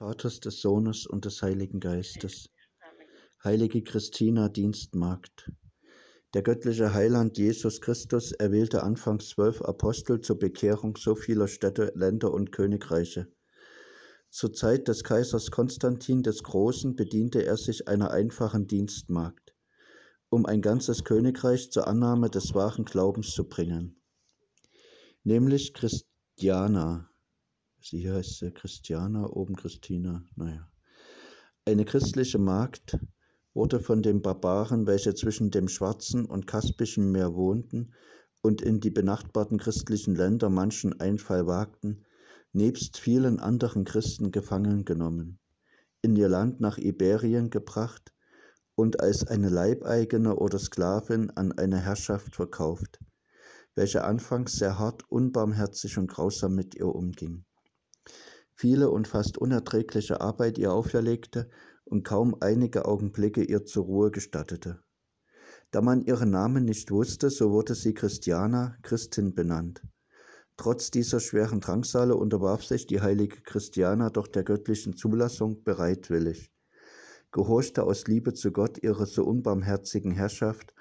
Vaters, des Sohnes und des Heiligen Geistes. Heilige Christina, Dienstmagd. Der göttliche Heiland Jesus Christus erwählte anfangs zwölf Apostel zur Bekehrung so vieler Städte, Länder und Königreiche. Zur Zeit des Kaisers Konstantin des Großen bediente er sich einer einfachen Dienstmagd, um ein ganzes Königreich zur Annahme des wahren Glaubens zu bringen, nämlich Christiana, Sie heißt äh, Christiana, oben Christina, naja. Eine christliche Magd wurde von den Barbaren, welche zwischen dem Schwarzen und Kaspischen Meer wohnten und in die benachbarten christlichen Länder manchen Einfall wagten, nebst vielen anderen Christen gefangen genommen, in ihr Land nach Iberien gebracht und als eine Leibeigene oder Sklavin an eine Herrschaft verkauft, welche anfangs sehr hart, unbarmherzig und grausam mit ihr umging viele und fast unerträgliche Arbeit ihr auferlegte und kaum einige Augenblicke ihr zur Ruhe gestattete. Da man ihren Namen nicht wusste, so wurde sie Christiana, Christin benannt. Trotz dieser schweren Drangsale unterwarf sich die heilige Christiana doch der göttlichen Zulassung bereitwillig, gehorchte aus Liebe zu Gott ihrer so unbarmherzigen Herrschaft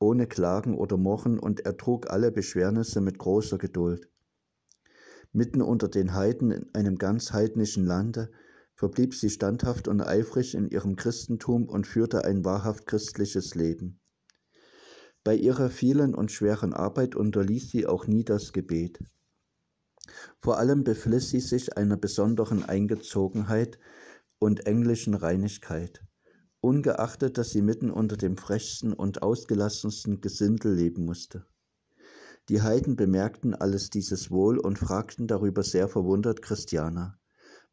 ohne Klagen oder Mochen und ertrug alle Beschwernisse mit großer Geduld. Mitten unter den Heiden in einem ganz heidnischen Lande verblieb sie standhaft und eifrig in ihrem Christentum und führte ein wahrhaft christliches Leben. Bei ihrer vielen und schweren Arbeit unterließ sie auch nie das Gebet. Vor allem befliss sie sich einer besonderen Eingezogenheit und englischen Reinigkeit, ungeachtet, dass sie mitten unter dem frechsten und ausgelassensten Gesindel leben musste. Die Heiden bemerkten alles dieses wohl und fragten darüber sehr verwundert Christiana,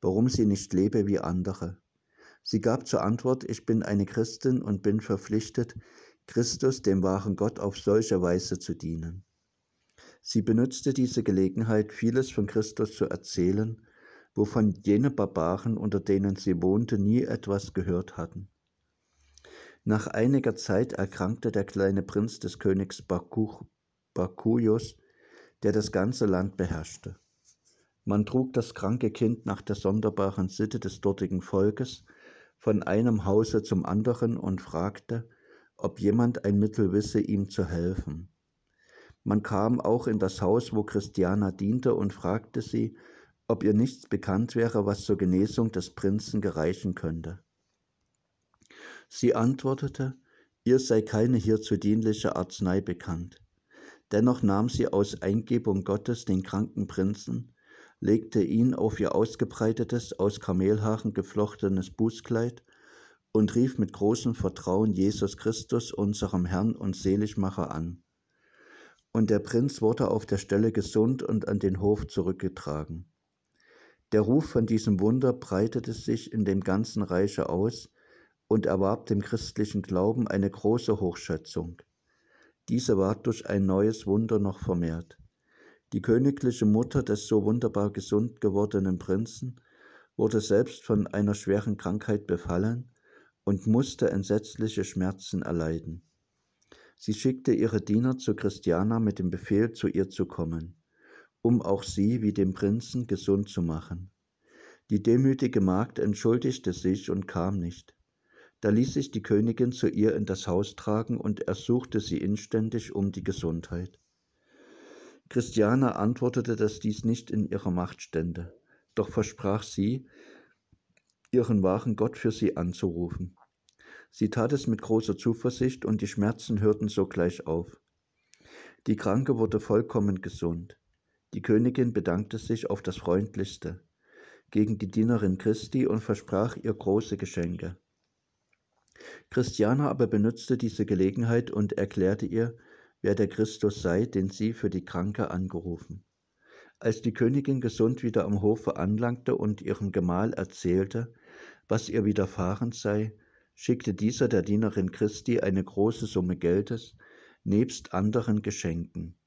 warum sie nicht lebe wie andere. Sie gab zur Antwort, ich bin eine Christin und bin verpflichtet, Christus, dem wahren Gott, auf solche Weise zu dienen. Sie benutzte diese Gelegenheit, vieles von Christus zu erzählen, wovon jene Barbaren, unter denen sie wohnte, nie etwas gehört hatten. Nach einiger Zeit erkrankte der kleine Prinz des Königs Bakuch Bakujus, der das ganze Land beherrschte. Man trug das kranke Kind nach der sonderbaren Sitte des dortigen Volkes von einem Hause zum anderen und fragte, ob jemand ein Mittel wisse, ihm zu helfen. Man kam auch in das Haus, wo Christiana diente, und fragte sie, ob ihr nichts bekannt wäre, was zur Genesung des Prinzen gereichen könnte. Sie antwortete, ihr sei keine hierzu dienliche Arznei bekannt. Dennoch nahm sie aus Eingebung Gottes den kranken Prinzen, legte ihn auf ihr ausgebreitetes, aus Kamelhaaren geflochtenes Bußkleid und rief mit großem Vertrauen Jesus Christus, unserem Herrn und Seligmacher, an. Und der Prinz wurde auf der Stelle gesund und an den Hof zurückgetragen. Der Ruf von diesem Wunder breitete sich in dem ganzen Reiche aus und erwarb dem christlichen Glauben eine große Hochschätzung. Diese ward durch ein neues Wunder noch vermehrt. Die königliche Mutter des so wunderbar gesund gewordenen Prinzen wurde selbst von einer schweren Krankheit befallen und musste entsetzliche Schmerzen erleiden. Sie schickte ihre Diener zu Christiana mit dem Befehl, zu ihr zu kommen, um auch sie wie dem Prinzen gesund zu machen. Die demütige Magd entschuldigte sich und kam nicht. Da ließ sich die Königin zu ihr in das Haus tragen und ersuchte sie inständig um die Gesundheit. Christiane antwortete, dass dies nicht in ihrer Macht stände, doch versprach sie, ihren wahren Gott für sie anzurufen. Sie tat es mit großer Zuversicht und die Schmerzen hörten sogleich auf. Die Kranke wurde vollkommen gesund. Die Königin bedankte sich auf das freundlichste gegen die Dienerin Christi und versprach ihr große Geschenke. Christiana aber benutzte diese Gelegenheit und erklärte ihr, wer der Christus sei, den sie für die Kranke angerufen. Als die Königin gesund wieder am Hofe anlangte und ihrem Gemahl erzählte, was ihr widerfahren sei, schickte dieser der Dienerin Christi eine große Summe Geldes, nebst anderen Geschenken.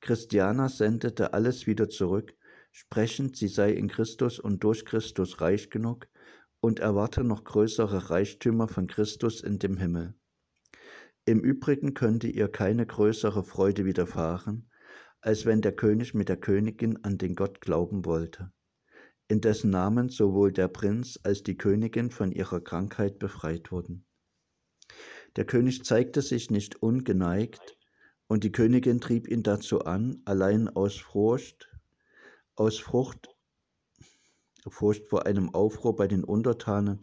Christiana sendete alles wieder zurück, sprechend, sie sei in Christus und durch Christus reich genug, und erwarte noch größere Reichtümer von Christus in dem Himmel. Im Übrigen könnte ihr keine größere Freude widerfahren, als wenn der König mit der Königin an den Gott glauben wollte, in dessen Namen sowohl der Prinz als die Königin von ihrer Krankheit befreit wurden. Der König zeigte sich nicht ungeneigt, und die Königin trieb ihn dazu an, allein aus Furcht, aus Frucht Furcht vor einem Aufruhr bei den Untertanen,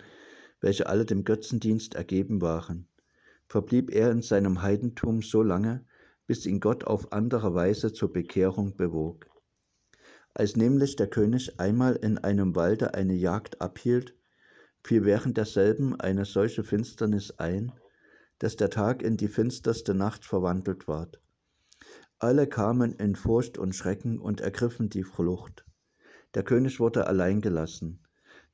welche alle dem Götzendienst ergeben waren, verblieb er in seinem Heidentum so lange, bis ihn Gott auf andere Weise zur Bekehrung bewog. Als nämlich der König einmal in einem Walde eine Jagd abhielt, fiel während derselben eine solche Finsternis ein, dass der Tag in die finsterste Nacht verwandelt ward. Alle kamen in Furcht und Schrecken und ergriffen die Flucht. Der König wurde allein gelassen.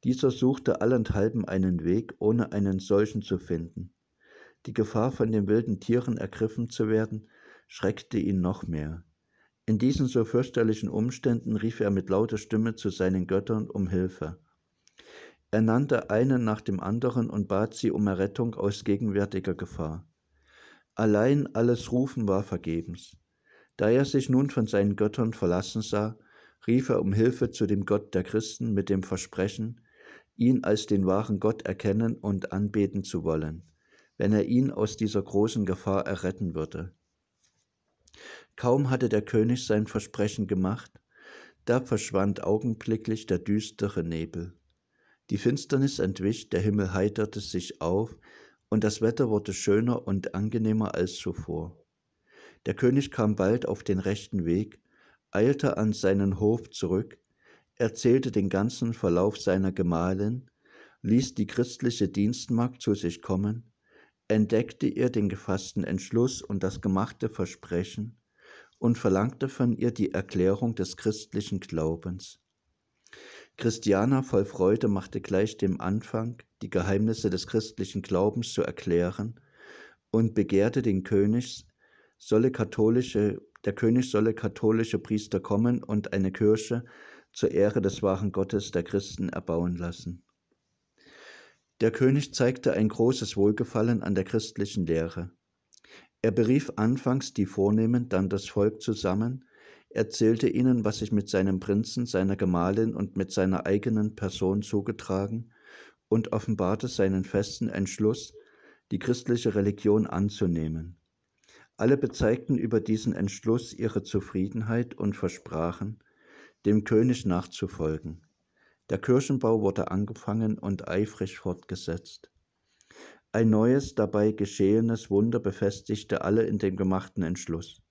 Dieser suchte allenthalben einen Weg, ohne einen solchen zu finden. Die Gefahr, von den wilden Tieren ergriffen zu werden, schreckte ihn noch mehr. In diesen so fürchterlichen Umständen rief er mit lauter Stimme zu seinen Göttern um Hilfe. Er nannte einen nach dem anderen und bat sie um Errettung aus gegenwärtiger Gefahr. Allein alles Rufen war vergebens. Da er sich nun von seinen Göttern verlassen sah, rief er um Hilfe zu dem Gott der Christen mit dem Versprechen, ihn als den wahren Gott erkennen und anbeten zu wollen, wenn er ihn aus dieser großen Gefahr erretten würde. Kaum hatte der König sein Versprechen gemacht, da verschwand augenblicklich der düstere Nebel. Die Finsternis entwich, der Himmel heiterte sich auf, und das Wetter wurde schöner und angenehmer als zuvor. Der König kam bald auf den rechten Weg, eilte an seinen Hof zurück, erzählte den ganzen Verlauf seiner Gemahlin, ließ die christliche Dienstmagd zu sich kommen, entdeckte ihr den gefassten Entschluss und das gemachte Versprechen und verlangte von ihr die Erklärung des christlichen Glaubens. Christiana voll Freude machte gleich dem Anfang, die Geheimnisse des christlichen Glaubens zu erklären und begehrte den König, solle katholische der König solle katholische Priester kommen und eine Kirche zur Ehre des wahren Gottes der Christen erbauen lassen. Der König zeigte ein großes Wohlgefallen an der christlichen Lehre. Er berief anfangs die Vornehmen, dann das Volk zusammen, erzählte ihnen, was sich mit seinem Prinzen, seiner Gemahlin und mit seiner eigenen Person zugetragen, und offenbarte seinen festen Entschluss, die christliche Religion anzunehmen. Alle bezeigten über diesen Entschluss ihre Zufriedenheit und versprachen, dem König nachzufolgen. Der Kirchenbau wurde angefangen und eifrig fortgesetzt. Ein neues, dabei geschehenes Wunder befestigte alle in dem gemachten Entschluss.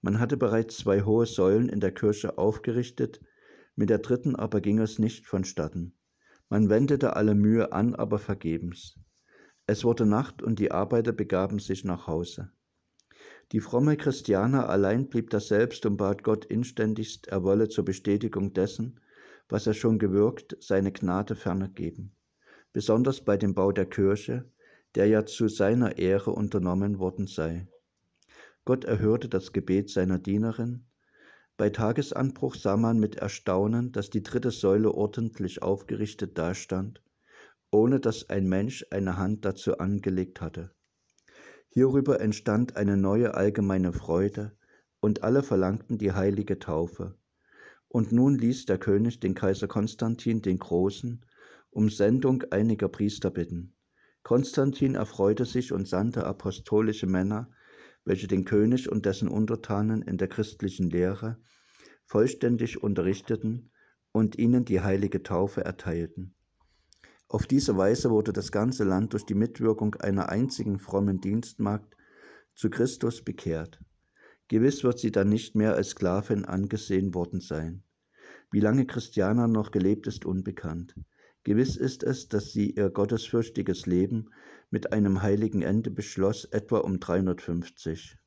Man hatte bereits zwei hohe Säulen in der Kirche aufgerichtet, mit der dritten aber ging es nicht vonstatten. Man wendete alle Mühe an, aber vergebens. Es wurde Nacht und die Arbeiter begaben sich nach Hause. Die fromme Christiana allein blieb das selbst und bat Gott inständigst, er wolle zur Bestätigung dessen, was er schon gewirkt, seine Gnade ferner geben. Besonders bei dem Bau der Kirche, der ja zu seiner Ehre unternommen worden sei. Gott erhörte das Gebet seiner Dienerin. Bei Tagesanbruch sah man mit Erstaunen, dass die dritte Säule ordentlich aufgerichtet dastand, ohne dass ein Mensch eine Hand dazu angelegt hatte. Hierüber entstand eine neue allgemeine Freude, und alle verlangten die heilige Taufe. Und nun ließ der König den Kaiser Konstantin den Großen um Sendung einiger Priester bitten. Konstantin erfreute sich und sandte apostolische Männer, welche den König und dessen Untertanen in der christlichen Lehre vollständig unterrichteten und ihnen die heilige Taufe erteilten. Auf diese Weise wurde das ganze Land durch die Mitwirkung einer einzigen frommen Dienstmagd zu Christus bekehrt. Gewiss wird sie dann nicht mehr als Sklavin angesehen worden sein. Wie lange Christiana noch gelebt ist unbekannt. Gewiss ist es, dass sie ihr gottesfürchtiges Leben mit einem heiligen Ende beschloss, etwa um 350.